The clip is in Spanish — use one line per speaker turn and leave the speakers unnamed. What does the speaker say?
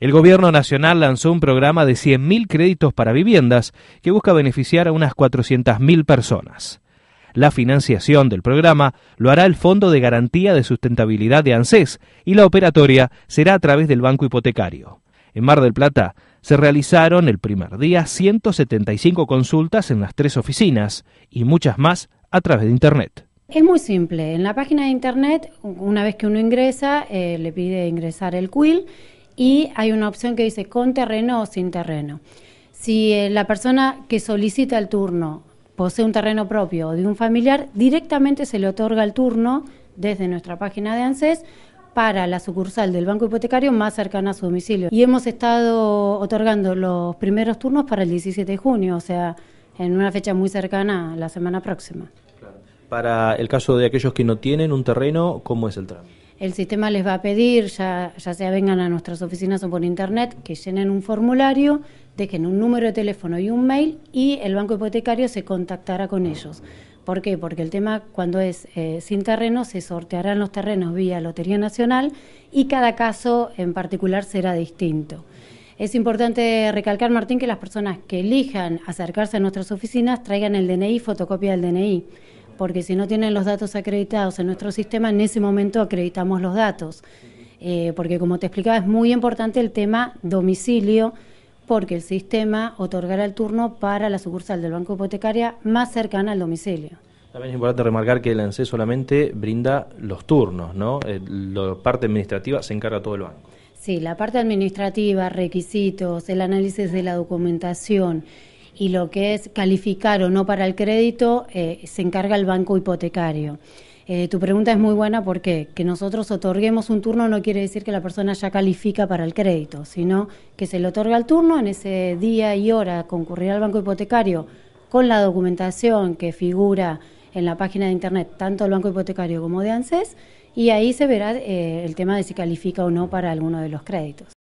El Gobierno Nacional lanzó un programa de 100.000 créditos para viviendas que busca beneficiar a unas 400.000 personas. La financiación del programa lo hará el Fondo de Garantía de Sustentabilidad de ANSES y la operatoria será a través del Banco Hipotecario. En Mar del Plata se realizaron el primer día 175 consultas en las tres oficinas y muchas más a través de Internet.
Es muy simple. En la página de Internet, una vez que uno ingresa, eh, le pide ingresar el quill y hay una opción que dice con terreno o sin terreno. Si eh, la persona que solicita el turno posee un terreno propio o de un familiar, directamente se le otorga el turno desde nuestra página de ANSES para la sucursal del Banco Hipotecario más cercana a su domicilio. Y hemos estado otorgando los primeros turnos para el 17 de junio, o sea, en una fecha muy cercana, la semana próxima.
Para el caso de aquellos que no tienen un terreno, ¿cómo es el trámite?
el sistema les va a pedir, ya, sea vengan a nuestras oficinas o por internet, que llenen un formulario, dejen un número de teléfono y un mail y el banco hipotecario se contactará con ellos. ¿Por qué? Porque el tema cuando es eh, sin terreno se sortearán los terrenos vía Lotería Nacional y cada caso en particular será distinto. Es importante recalcar, Martín, que las personas que elijan acercarse a nuestras oficinas traigan el DNI, fotocopia del DNI porque si no tienen los datos acreditados en nuestro sistema, en ese momento acreditamos los datos. Eh, porque como te explicaba, es muy importante el tema domicilio, porque el sistema otorgará el turno para la sucursal del Banco Hipotecaria más cercana al domicilio.
También es importante remarcar que el ANSE solamente brinda los turnos, ¿no? la parte administrativa se encarga todo el banco.
Sí, la parte administrativa, requisitos, el análisis de la documentación, y lo que es calificar o no para el crédito eh, se encarga el banco hipotecario. Eh, tu pregunta es muy buena porque que nosotros otorguemos un turno no quiere decir que la persona ya califica para el crédito, sino que se le otorga el turno en ese día y hora concurrir al banco hipotecario con la documentación que figura en la página de internet tanto del banco hipotecario como de ANSES y ahí se verá eh, el tema de si califica o no para alguno de los créditos.